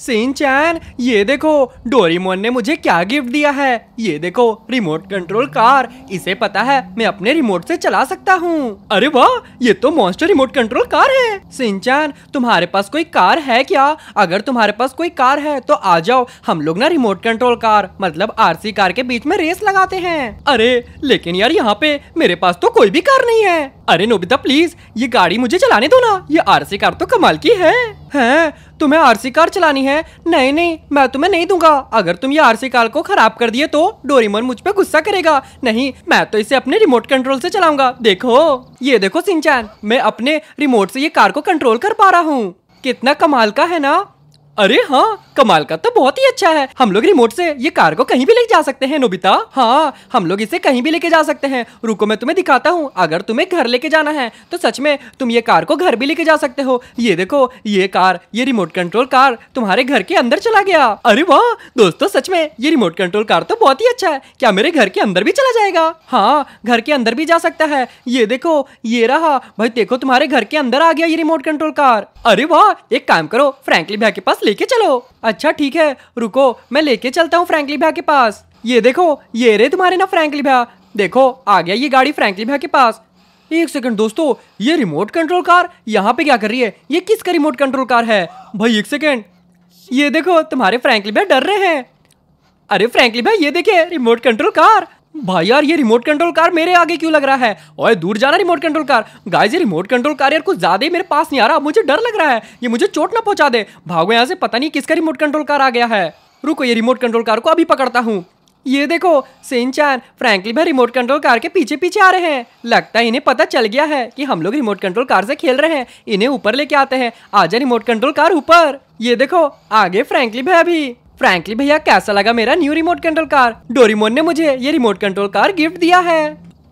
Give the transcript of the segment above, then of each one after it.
scene चैन ये देखो Doraemon ने मुझे क्या गिफ्ट दिया है ये देखो रिमोट कंट्रोल कार इसे पता है मैं अपने रिमोट से चला सकता हूँ अरे वाह ये तो मॉन्स्टर रिमोट कंट्रोल कार है सिंचैन तुम्हारे पास कोई कार है क्या अगर तुम्हारे पास कोई कार है तो आ जाओ हम लोग ना रिमोट कंट्रोल कार मतलब सी कार के बीच में रेस लगाते हैं अरे लेकिन यार यहाँ पे मेरे पास तो कोई भी कार नहीं है अरे नोबिता प्लीज ये गाड़ी मुझे चलाने दो ना ये सी कार तो कमाल की है है तुम्हें आरसी कार चलानी है नहीं नहीं मैं तुम्हें नहीं दूंगा अगर तुम ये आरसी कार को खराब कर दिए तो डोरीमोन मुझ पर गुस्सा करेगा नहीं मैं तो इसे अपने रिमोट कंट्रोल से चलाऊंगा देखो ये देखो सिंचैन मैं अपने रिमोट से ये कार को कंट्रोल कर पा रहा हूँ कितना कमाल का है ना अरे हाँ कमाल का तो बहुत ही अच्छा है हम लोग रिमोट से ये कार को कहीं भी लेके जा सकते हैं नोबिता हाँ हम लोग इसे कहीं भी लेके जा सकते हैं रुको मैं तुम्हें दिखाता हूँ अगर तुम्हें घर लेके जाना है तो सच में तुम ये कार को घर भी लेके जा सकते हो ये देखो ये कार ये रिमोट कंट्रोल कार तुम्हारे घर के अंदर चला गया अरे वाह दोस्तों सच में ये रिमोट कंट्रोल कार तो बहुत ही अच्छा है क्या मेरे घर के अंदर भी चला जाएगा हाँ घर के अंदर भी जा सकता है ये देखो ये रहा भाई देखो तुम्हारे घर के अंदर आ गया ये रिमोट कंट्रोल कार अरे वाह एक काम करो फ्रेंकली भाई के पास लेके चलो अच्छा ठीक है रुको मैं लेके चलता हूँ फ्रैंकली भैया के पास ये देखो ये रे तुम्हारे ना फ्रैंकली भैया देखो आ गया ये गाड़ी फ्रैंकली भैया के पास एक सेकंड दोस्तों ये रिमोट कंट्रोल कार यहाँ पे क्या कर रही है ये किसका रिमोट कंट्रोल कार है भाई एक सेकंड ये देखो तुम्हारे फ्रैंकली भैया डर रहे हैं अरे फ्रैंकली भैया ये देखिए रिमोट कंट्रोल कार भाई यार ये रिमोट कंट्रोल कार मेरे आगे क्यों लग रहा है ओए दूर जाना रिमोट कंट्रोल कार गाइस ये रिमोट कंट्रोल कार यार कुछ ज्यादा ही मेरे पास नहीं आ रहा मुझे डर लग रहा है ये मुझे चोट ना पहुंचा दे भागो यहाँ से पता नहीं किसका रिमोट कंट्रोल कार आ गया है रुको ये रिमोट कंट्रोल कार को अभी पकड़ता हूँ ये देखो सिंचान फ्रैंकली भाई रिमोट कंट्रोल कार के पीछे पीछे आ रहे हैं लगता है इन्हें पता चल गया है कि हम लोग रिमोट कंट्रोल कार से खेल रहे हैं इन्हें ऊपर लेके आते हैं आजा रिमोट कंट्रोल कार ऊपर ये देखो आगे फ्रैंकली भाई अभी फ्रैंकली भैया कैसा लगा मेरा new remote control car Doraemon ने मुझे ये रिमोट कंट्रोल कार गिफ्ट दिया है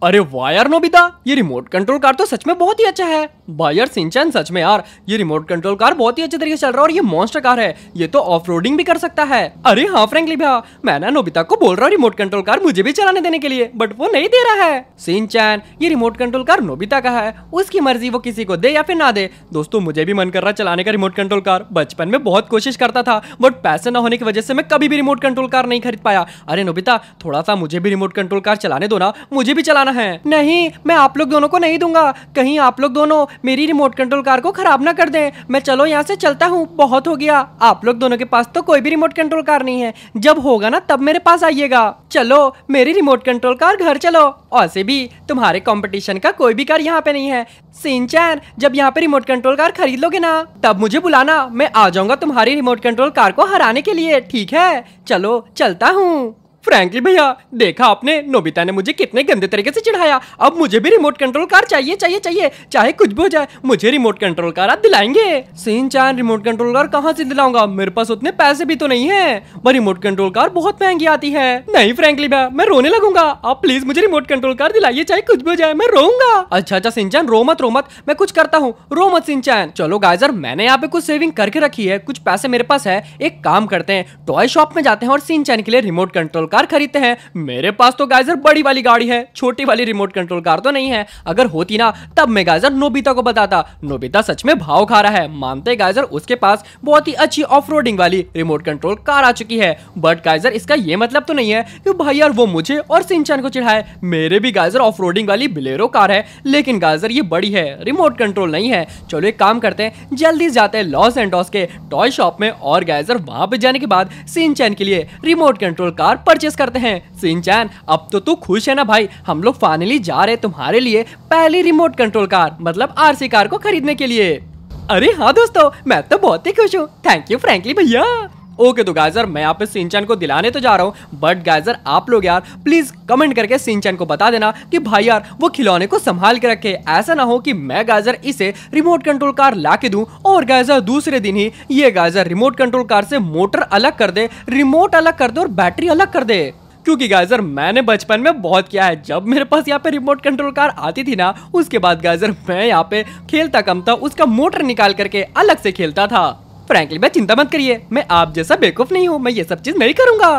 अरे वायर नोबिता ये रिमोट कंट्रोल कार तो सच में बहुत ही अच्छा है बायर सिंचन सच में यार ये रिमोट कंट्रोल कार बहुत ही अच्छे तरीके से चल रहा है और ये मॉन्स्टर कार है ये तो ऑफ भी कर सकता है अरे हाँ फ्रेंकली भैया मैं ना नोबिता को बोल रहा हूँ रिमोट कंट्रोल कार मुझे भी चलाने देने के लिए बट वो नहीं दे रहा है सिंचन ये रिमोट कंट्रोल कार नोबिता का है उसकी मर्जी वो किसी को दे या फिर ना दे दोस्तों मुझे भी मन कर रहा चलाने का रिमोट कंट्रोल कार बचपन में बहुत कोशिश करता था बट पैसे न होने की वजह से मैं कभी भी रिमोट कंट्रोल कार नहीं खरीद पाया अरे नोबिता थोड़ा सा मुझे भी रिमोट कंट्रोल कार चलाने दो ना मुझे भी चलाना है नहीं मैं आप लोग दोनों को नहीं दूंगा कहीं आप लोग दोनों मेरी रिमोट कंट्रोल कार को खराब ना कर दें मैं चलो यहाँ से चलता हूँ बहुत हो गया आप लोग दोनों के पास तो कोई भी रिमोट कंट्रोल कार नहीं है जब होगा ना तब मेरे पास आइएगा चलो मेरी रिमोट कंट्रोल कार घर चलो ऐसे भी तुम्हारे कॉम्पिटिशन का कोई भी कार यहाँ पे नहीं है सिंचैन जब यहाँ पे रिमोट कंट्रोल कार खरीद लोगे ना तब मुझे बुलाना मैं आ जाऊंगा तुम्हारी रिमोट कंट्रोल कार को हराने के लिए ठीक है चलो चलता हूँ फ्रैंकली भैया देखा आपने नोबिता ने मुझे कितने गंदे तरीके से चिढ़ाया अब मुझे भी रिमोट कंट्रोल कार चाहिए चाहिए चाहिए चाहे कुछ भी हो जाए मुझे रिमोट कंट्रोल कार आप दिलाएंगे सीन चार रिमोट कंट्रोल कार कहाँ से दिलाऊंगा मेरे पास उतने पैसे भी तो नहीं है मैं रिमोट कंट्रोल कार बहुत महंगी आती है नहीं फ्रेंकली भैया मैं रोने लगूंगा आप प्लीज मुझे रिमोट कंट्रोल कार दिलाइए चाहे कुछ भी हो जाए मैं रोऊंगा अच्छा अच्छा सिंचान रो मत रो मत मैं कुछ करता हूँ रो मत सिंचान चलो गाइजर मैंने यहाँ पे कुछ सेविंग करके रखी है कुछ पैसे मेरे पास है एक काम करते हैं टॉय शॉप में जाते हैं और सिंचान के लिए रिमोट कंट्रोल कार खरीदते हैं मेरे पास तो गाइजर बड़ी वाली गाड़ी है छोटी वाली रिमोट कंट्रोल कार तो नहीं है अगर होती ना तब मैं गाइजर नोबिता को बताता नोबिता सच में भाव खा रहा है मानते गाइजर उसके पास बहुत ही अच्छी ऑफ वाली रिमोट कंट्रोल कार आ चुकी है बट गाइजर इसका ये मतलब तो नहीं है कि भाई यार वो मुझे और सिंचन को चिढ़ाए मेरे भी गाइजर ऑफ वाली बिलेरो कार है लेकिन गाइजर ये बड़ी है रिमोट कंट्रोल नहीं है चलो एक काम करते हैं जल्दी जाते हैं लॉस एंडोस के टॉय शॉप में और गाइजर वहां पर जाने के बाद सिंचन के लिए remote control car purchase purchase करते हैं सिंचैन अब तो तू खुश है ना भाई हम लोग फाइनली जा रहे तुम्हारे लिए पहली रिमोट कंट्रोल कार मतलब आरसी कार को खरीदने के लिए अरे हाँ दोस्तों मैं तो बहुत ही खुश हूँ थैंक यू फ्रेंकली भैया ओके तो गाइजर मैं आप सिंचन को दिलाने तो जा रहा हूँ बट गाइजर आप लोग यार प्लीज कमेंट करके सिंचन को बता देना कि भाई यार वो खिलौने को संभाल के रखे ऐसा ना हो कि मैं गाइजर इसे रिमोट कंट्रोल कार ला के दूँ और गाइजर दूसरे दिन ही ये गाइजर रिमोट कंट्रोल कार से मोटर अलग कर दे रिमोट अलग कर दे और बैटरी अलग कर दे क्योंकि गाइजर मैंने बचपन में बहुत किया है जब मेरे पास यहाँ पे रिमोट कंट्रोल कार आती थी ना उसके बाद गाइजर मैं यहाँ पे खेलता कम था उसका मोटर निकाल करके अलग से खेलता था फ्रेंकली मैं चिंता मत करिए मैं आप जैसा बेवकूफ नहीं हूँ मैं ये सब चीज नहीं करूंगा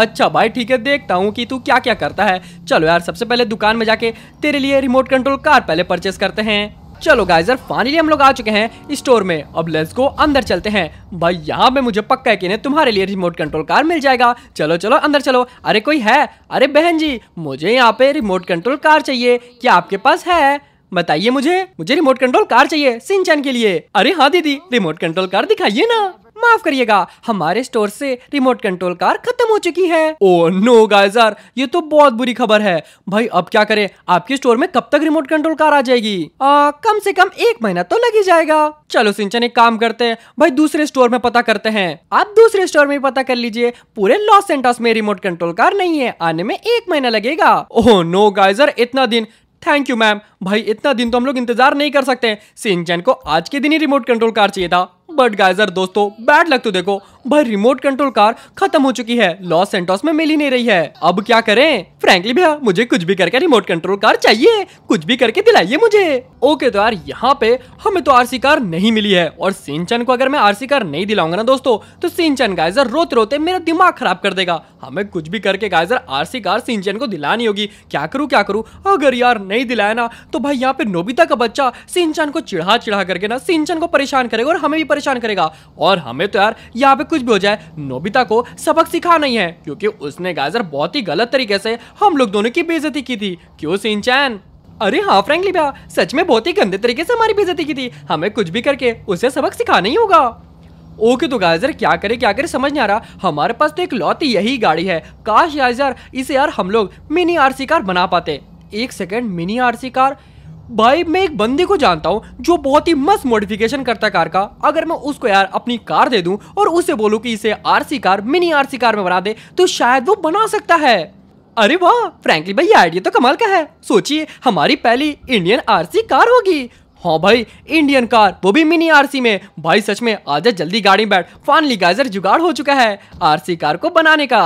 अच्छा भाई ठीक है देखता हूँ कि तू क्या क्या करता है चलो यार सबसे पहले दुकान में जाके तेरे लिए रिमोट कंट्रोल कार पहले परचेस करते हैं चलो गाइजर फाइनली हम लोग आ चुके हैं स्टोर में अब लेट्स को अंदर चलते हैं भाई यहाँ पे मुझे पक्का है तुम्हारे लिए रिमोट कंट्रोल कार मिल जाएगा चलो चलो अंदर चलो अरे कोई है अरे बहन जी मुझे यहाँ पे रिमोट कंट्रोल कार चाहिए क्या आपके पास है बताइए मुझे मुझे रिमोट कंट्रोल कार चाहिए सिंचन के लिए अरे हाँ दीदी रिमोट कंट्रोल कार दिखाइए ना माफ करिएगा हमारे स्टोर से रिमोट कंट्रोल कार खत्म हो चुकी है ओ नो गाइजर ये तो बहुत बुरी खबर है भाई अब क्या करें आपके स्टोर में कब तक रिमोट कंट्रोल कार आ जाएगी आ, कम से कम एक महीना तो लग ही जाएगा चलो सिंचन एक काम करते हैं भाई दूसरे स्टोर में पता करते हैं आप दूसरे स्टोर में पता कर लीजिए पूरे लॉस सेंटर्स में रिमोट कंट्रोल कार नहीं है आने में एक महीना लगेगा ओह नो गाइजर इतना दिन थैंक यू मैम भाई इतना दिन तो हम लोग इंतजार नहीं कर सकते सिंचन को आज के दिन ही रिमोट कंट्रोल कार चाहिए था बट गाइजर दोस्तों बैड लक तो देखो भाई रिमोट कंट्रोल कार खत्म हो चुकी है लॉस सेंटोस में मिल ही नहीं रही है अब क्या करें फ्रेंकली भैया मुझे कुछ भी करके रिमोट कंट्रोल कार चाहिए कुछ भी करके दिलाइए मुझे ओके तो यार यहाँ पे हमें तो आरसी कार नहीं मिली है और सिंचन को अगर मैं आरसी कार नहीं दिलाऊंगा ना दोस्तों तो सिंचन गाइजर रोते रोते मेरा दिमाग खराब कर देगा हमें कुछ भी करके गाइजर आरसी कार सिंचन को दिलानी होगी क्या करूँ क्या करूँ अगर यार नहीं दिलाया ना तो भाई यहाँ पे नोबिता का बच्चा सिंचन को चिढ़ा चिढ़ा करके ना सिंचन को परेशान करेगा और हमें भी परेशान करेगा और हमें तो यार यहाँ पे कुछ भी हो जाए नोबिता को सबक सिखा नहीं है क्योंकि उसने गाजर बहुत ही गलत तरीके से हम लोग दोनों की बेजती की थी क्यों सिंचैन अरे हाँ फ्रेंकली भैया सच में बहुत ही गंदे तरीके से हमारी बेजती की थी हमें कुछ भी करके उसे सबक सिखा नहीं होगा ओके तो गाइजर क्या करे क्या करे समझ नहीं आ रहा हमारे पास तो एक लौती यही गाड़ी है काश यार इसे यार हम लोग मिनी आरसी कार बना पाते एक सेकंड मिनी आरसी कार भाई मैं एक बंदे को जानता हूँ जो बहुत ही मस्त मॉडिफिकेशन करता है कार का अगर मैं उसको यार अपनी कार दे दूं और उसे बोलूं कि इसे RC car mini RC car में बना दे तो शायद वो बना सकता है अरे वाह फ्रैंकली भाई ये आइडिया तो कमाल का है सोचिए हमारी पहली इंडियन आर कार होगी हाँ भाई इंडियन कार वो भी मिनी आरसी में भाई सच में आ जल्दी गाड़ी बैठ फाइनली गाइजर जुगाड़ हो चुका है आर कार को बनाने का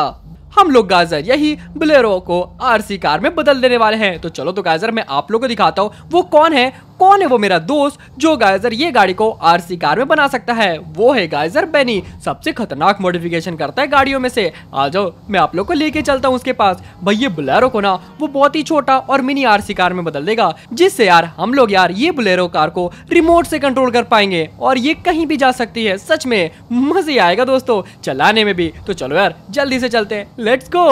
हम लोग गाजर यही ब्लेरो को आरसी कार में बदल देने वाले हैं तो चलो तो गाजर मैं आप लोग को दिखाता हूँ वो कौन है कौन है वो मेरा दोस्त जो गाइजर ये गाड़ी को आरसी कार में बना सकता है वो है गाइजर बेनी सबसे खतरनाक मॉडिफिकेशन करता है गाड़ियों में से आ जाओ मैं आप लोग को लेके चलता हूँ उसके पास भाई ये बुलेरो को ना वो बहुत ही छोटा और मिनी आर कार में बदल देगा जिससे यार हम लोग यार ये बुलेरो कार को रिमोट से कंट्रोल कर पाएंगे और ये कहीं भी जा सकती है सच में मजे आएगा दोस्तों चलाने में भी तो चलो यार जल्दी से चलते हैं लेट्स गो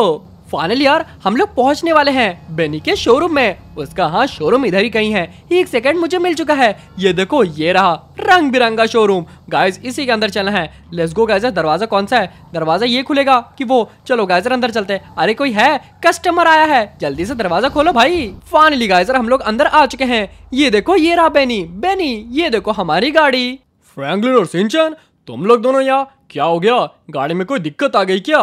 फाइनली यार हम लोग पहुंचने वाले हैं बेनी के शोरूम में उसका हाँ शोरूम इधर ही कहीं है एक सेकंड मुझे मिल चुका है ये देखो ये रहा रंग बिरंगा शोरूम गाइज इसी के अंदर चलना है लेट्स गो गाइजर दरवाजा कौन सा है दरवाजा ये खुलेगा कि वो चलो गाइजर अंदर चलते हैं अरे कोई है कस्टमर आया है जल्दी से दरवाजा खोलो भाई फाइनली गाइजर हम लोग अंदर आ चुके हैं ये देखो ये रहा बेनी बेनी ये देखो हमारी गाड़ी फ्रैंकलिन और सिंचन तुम लोग दोनों यहाँ क्या हो गया गाड़ी में कोई दिक्कत आ गई क्या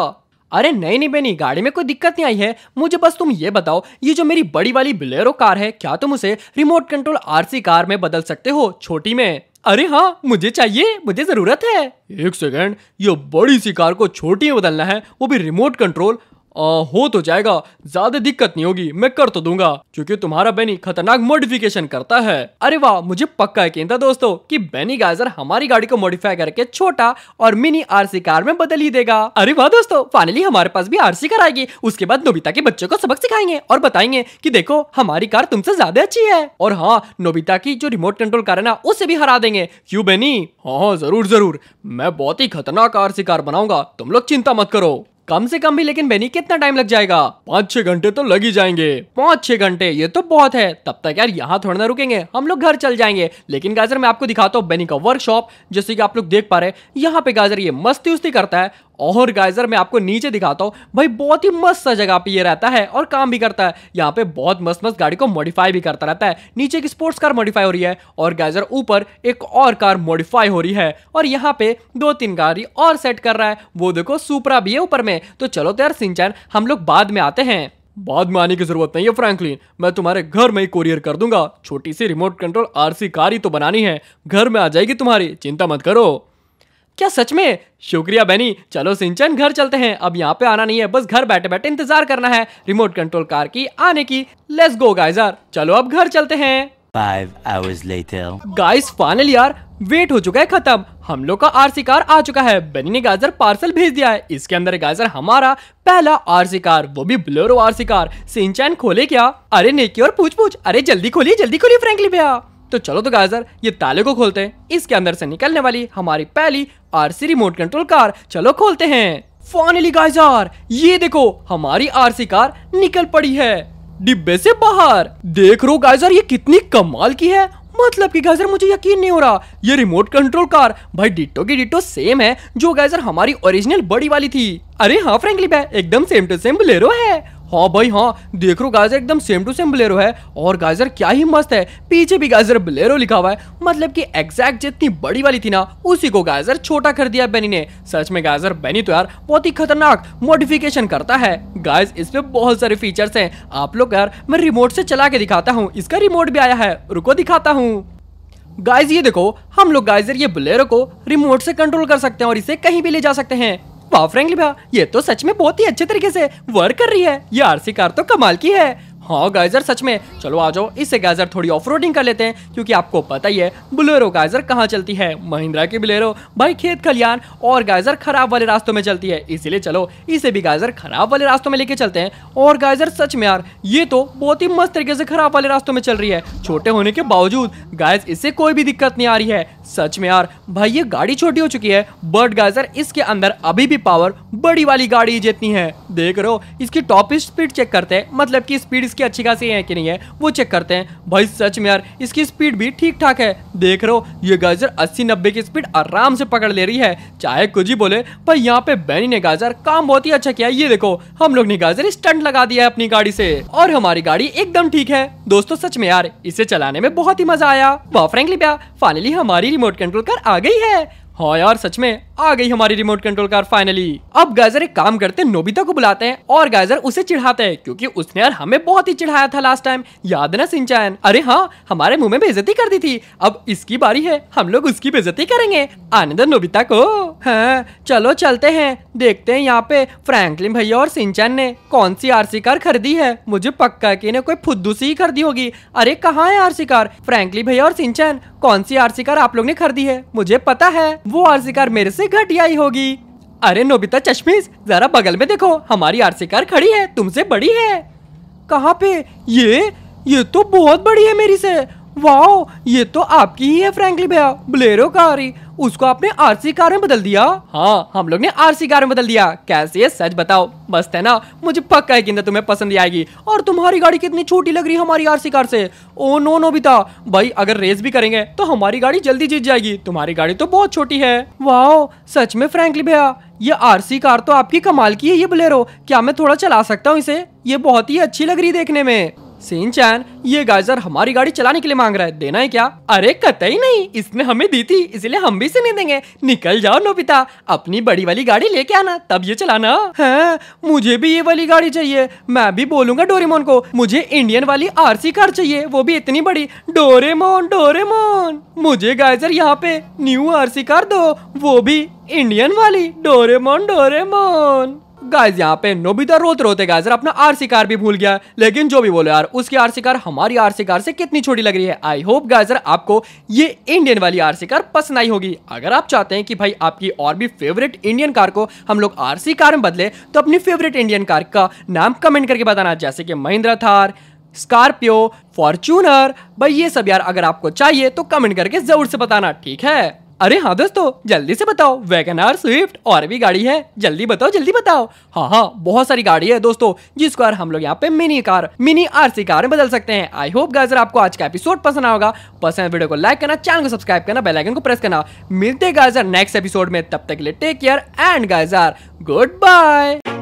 अरे नहीं नहीं बेनी गाड़ी में कोई दिक्कत नहीं आई है मुझे बस तुम ये बताओ ये जो मेरी बड़ी वाली बिलेरो कार है क्या तुम उसे रिमोट कंट्रोल आरसी कार में बदल सकते हो छोटी में अरे हाँ मुझे चाहिए मुझे जरूरत है एक सेकेंड ये बड़ी सी कार को छोटी में बदलना है वो भी रिमोट कंट्रोल आ, हो तो जाएगा ज्यादा दिक्कत नहीं होगी मैं कर तो दूंगा क्योंकि तुम्हारा बेनी खतरनाक मॉडिफिकेशन करता है अरे वाह मुझे पक्का यकीन था दोस्तों कि बेनी गाइजर हमारी गाड़ी को मॉडिफाई करके छोटा और मिनी आरसी कार में बदल ही देगा अरे वाह दोस्तों फाइनली हमारे पास भी आरसी कार आएगी उसके बाद नोबिता के बच्चों को सबक सिखाएंगे और बताएंगे की देखो हमारी कार तुमसे ज्यादा अच्छी है और हाँ नोबिता की जो रिमोट कंट्रोल कार है ना उसे भी हरा देंगे क्यूँ बेनी हाँ, हाँ जरूर जरूर मैं बहुत ही खतरनाक आरसी कार बनाऊंगा तुम लोग चिंता मत करो कम से कम भी लेकिन बेनी कितना टाइम लग जाएगा पाँच छह घंटे तो लग ही जाएंगे पाँच छह घंटे ये तो बहुत है तब तक यार यहाँ थोड़ा ना रुकेंगे हम लोग घर चल जाएंगे लेकिन गाजर मैं आपको दिखाता हूँ बेनी का वर्कशॉप जैसे कि आप लोग देख पा रहे हैं यहाँ पे गाजर ये मस्ती उस्ती करता है और गाइजर मैं आपको नीचे दिखाता हूँ भाई बहुत ही मस्त सा जगह पे ये रहता है और काम भी करता है यहाँ पे बहुत मस्त मस्त गाड़ी को मॉडिफाई भी करता रहता है नीचे की स्पोर्ट्स कार मॉडिफाई हो रही है और गाइजर ऊपर एक और कार मॉडिफाई हो रही है और यहाँ पे दो तीन गाड़ी और सेट कर रहा है वो देखो सुपरा भी है ऊपर में तो चलो तो यार सिंचन हम लोग बाद में आते हैं बाद में आने की जरूरत नहीं है फ्रैंकलिन मैं तुम्हारे घर में ही कोरियर कर दूंगा छोटी सी रिमोट कंट्रोल आरसी कार ही तो बनानी है घर में आ जाएगी तुम्हारी चिंता मत करो क्या सच में शुक्रिया बेनी चलो सिंचन घर चलते हैं अब यहाँ पे आना नहीं है बस घर बैठे बैठे इंतजार करना है रिमोट कंट्रोल कार की आने की लेट्स गो गाइजर चलो अब घर चलते हैं गाइस फाइनल यार वेट हो चुका है खत्म हम लोग का आरसी कार आ चुका है बनी ने गाजर पार्सल भेज दिया है इसके अंदर गाजर हमारा पहला आरसी कार वो भी ब्लोरो आरसी कार सिंचैन खोले क्या अरे नेकी और पूछ पूछ अरे जल्दी खोलिए जल्दी खोलिए फ्रेंकली भैया तो चलो तो गाजर ये ताले को खोलते हैं इसके अंदर से निकलने वाली हमारी पहली आरसी रिमोट कंट्रोल कार चलो खोलते हैं फाइनली गाइस यार ये देखो हमारी आरसी कार निकल पड़ी है डिब्बे से बाहर देख रो गाइजर ये कितनी कमाल की है मतलब कि गाइजर मुझे यकीन नहीं हो रहा ये रिमोट कंट्रोल कार भाई डिटो की डिटो सेम है जो गाइजर हमारी ओरिजिनल बड़ी वाली थी अरे हाँ फ्रेंकली भाई एकदम सेम टू सेम बुलेरो है हाँ भाई हाँ देख रो गाजर एकदम सेम टू सेम ब्लेरो है और गाजर क्या ही मस्त है पीछे भी गाजर ब्लेरो लिखा हुआ है मतलब कि एग्जैक्ट जितनी बड़ी वाली थी ना उसी को गाजर छोटा कर दिया बेनी ने सच में गाजर बेनी तो यार बहुत ही खतरनाक मॉडिफिकेशन करता है गाइस इसमें बहुत सारे फीचर्स हैं आप लोग यार मैं रिमोट से चला के दिखाता हूँ इसका रिमोट भी आया है रुको दिखाता हूँ गाइज ये देखो हम लोग गाइजर ये ब्लेरो को रिमोट से कंट्रोल कर सकते हैं और इसे कहीं भी ले जा सकते हैं वाह फ्रेंकली भा ये तो सच में बहुत ही अच्छे तरीके से वर्क कर रही है ये आरसी कार तो कमाल की है हाँ गाइजर सच में चलो आ जाओ इससे गाइजर थोड़ी ऑफ कर लेते हैं क्योंकि आपको पता ही है बुलेरो गाइजर कहाँ चलती है महिंद्रा की बुलेरो भाई खेत खलियान और गाइजर खराब वाले रास्तों में चलती है इसीलिए चलो इसे भी गाइजर खराब वाले रास्तों में लेके चलते हैं और गाइजर सच में यार ये तो बहुत ही मस्त तरीके से खराब वाले रास्तों में चल रही है छोटे होने के बावजूद गाइज इससे कोई भी दिक्कत नहीं आ रही है सच में यार भाई ये गाड़ी छोटी हो चुकी है बट गाइजर इसके अंदर अभी भी पावर बड़ी वाली गाड़ी जितनी है देख रहे हो इसकी टॉप स्पीड चेक करते हैं मतलब की स्पीड इसकी अच्छी खासी है कि नहीं है वो चेक करते हैं भाई सच में यार इसकी स्पीड भी ठीक ठाक है देख रहे हो ये गाजर अस्सी नब्बे की स्पीड आराम से पकड़ ले रही है चाहे कुछ ही बोले पर यहाँ पे बैनी ने गाजर काम बहुत ही अच्छा किया ये देखो हम लोग ने गाजर स्टंट लगा दिया है अपनी गाड़ी से और हमारी गाड़ी एकदम ठीक है दोस्तों सच में यार इसे चलाने में बहुत ही मजा आया फ्रेंकली प्या फाइनली हमारी रिमोट कंट्रोल कर आ गई है हाँ यार सच में आ गई हमारी रिमोट कंट्रोल कार फाइनली अब गाइजर एक काम करते हैं नोबिता को बुलाते हैं और गाइजर उसे चिढ़ाते हैं क्योंकि उसने यार हमें बहुत ही चिढ़ाया था लास्ट टाइम याद ना सिंचायन अरे हाँ हमारे मुंह में बेजती कर दी थी अब इसकी बारी है हम लोग उसकी बेजती करेंगे आनंद नोबिता को हैं चलो चलते हैं देखते हैं यहाँ पे फ्रैंकलिन भैया और सिंचन ने कौन सी आरसी कार खरीदी है मुझे पक्का कि ने कोई फुद्दूसी ही खरीदी होगी अरे कहाँ है आरसी कार फ्रैंकलिन भैया और सिंचन कौन सी आरसी कार आप लोग ने खरीदी है मुझे पता है वो आरसी कार मेरे से घटिया ही होगी अरे नोबिता चश्मीस जरा बगल में देखो हमारी आरसी कार खड़ी है तुमसे बड़ी है कहाँ पे ये ये तो बहुत बड़ी है मेरी से वाह ये तो आपकी ही है फ्रैंकली भैया ब्लेरो कार ही उसको आपने आरसी कार में बदल दिया हाँ हम लोग ने आरसी कार में बदल दिया कैसे है सच बताओ बस है ना मुझे पक्का है कि तुम्हें पसंद आएगी और तुम्हारी गाड़ी कितनी छोटी लग रही है हमारी आरसी कार से ओ नो नो बिता भाई अगर रेस भी करेंगे तो हमारी गाड़ी जल्दी जीत जाएगी तुम्हारी गाड़ी तो बहुत छोटी है वाह सच में फ्रेंकली भैया ये आरसी कार तो आपकी कमाल की है ये ब्लेरो क्या मैं थोड़ा चला सकता हूँ इसे ये बहुत ही अच्छी लग रही देखने में सिंह चैन ये गाजर हमारी गाड़ी चलाने के लिए मांग रहा है देना है क्या अरे कतई नहीं इसने हमें दी थी इसलिए हम भी इसे नहीं देंगे निकल जाओ नोबिता अपनी बड़ी वाली गाड़ी लेके आना तब ये चलाना है मुझे भी ये वाली गाड़ी चाहिए मैं भी बोलूंगा डोरेमोन को मुझे इंडियन वाली सी कार चाहिए वो भी इतनी बड़ी डोरेमोन डोरेमोन मुझे गाजर यहाँ पे न्यू सी कार दो वो भी इंडियन वाली डोरेमोन डोरेमोन गाइस यहाँ पे नोबिता तो रोते रोते गाइस यार अपना आरसी कार भी भूल गया लेकिन जो भी बोलो यार उसकी आरसी कार हमारी आरसी कार से कितनी छोटी लग रही है आई होप गाइस यार आपको ये इंडियन वाली आरसी कार पसंद आई होगी अगर आप चाहते हैं कि भाई आपकी और भी फेवरेट इंडियन कार को हम लोग आर कार में बदले तो अपनी फेवरेट इंडियन कार का नाम कमेंट करके बताना जैसे कि महिंद्रा थार स्कॉर्पियो फॉर्चूनर भाई ये सब यार अगर आपको चाहिए तो कमेंट करके जरूर से बताना ठीक है अरे हाँ दोस्तों जल्दी से बताओ वैगन आर स्विफ्ट और भी गाड़ी है जल्दी बताओ जल्दी बताओ हाँ हाँ बहुत सारी गाड़ी है दोस्तों जिसको यार हम लोग यहाँ पे mini car mini RC car में बदल सकते हैं आई होप गाइस आपको आज का एपिसोड पसंद आएगा पसंद वीडियो को लाइक करना चैनल को सब्सक्राइब करना बेलाइकन को प्रेस करना मिलते गाजर नेक्स्ट एपिसोड में तब तक के लिए टेक केयर एंड गाजर गुड बाय